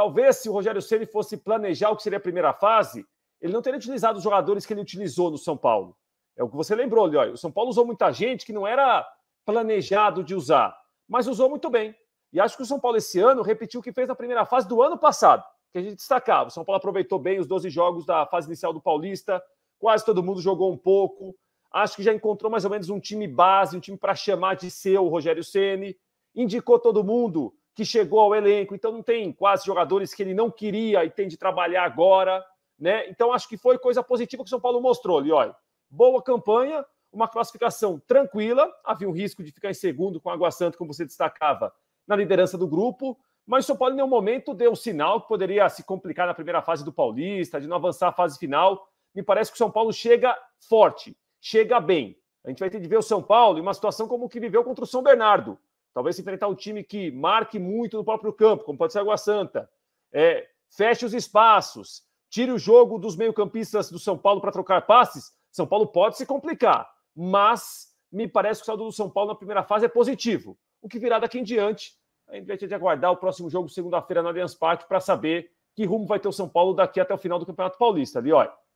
Talvez se o Rogério Ceni fosse planejar o que seria a primeira fase, ele não teria utilizado os jogadores que ele utilizou no São Paulo. É o que você lembrou, olha, o São Paulo usou muita gente que não era planejado de usar, mas usou muito bem. E acho que o São Paulo esse ano repetiu o que fez na primeira fase do ano passado, que a gente destacava. O São Paulo aproveitou bem os 12 jogos da fase inicial do Paulista, quase todo mundo jogou um pouco. Acho que já encontrou mais ou menos um time base, um time para chamar de seu, o Rogério Ceni, indicou todo mundo que chegou ao elenco, então não tem quase jogadores que ele não queria e tem de trabalhar agora, né? Então acho que foi coisa positiva que o São Paulo mostrou ali, olha. Boa campanha, uma classificação tranquila, havia um risco de ficar em segundo com a Água Santa, como você destacava, na liderança do grupo, mas o São Paulo em nenhum momento deu sinal que poderia se complicar na primeira fase do Paulista, de não avançar a fase final. Me parece que o São Paulo chega forte, chega bem. A gente vai ter de ver o São Paulo em uma situação como o que viveu contra o São Bernardo, Talvez enfrentar um time que marque muito no próprio campo, como pode ser Água Santa. É, feche os espaços, tire o jogo dos meio-campistas do São Paulo para trocar passes. São Paulo pode se complicar, mas me parece que o saldo do São Paulo na primeira fase é positivo. O que virá daqui em diante, a gente vai ter de aguardar o próximo jogo segunda-feira no Allianz Parque para saber que rumo vai ter o São Paulo daqui até o final do Campeonato Paulista. Ali, olha.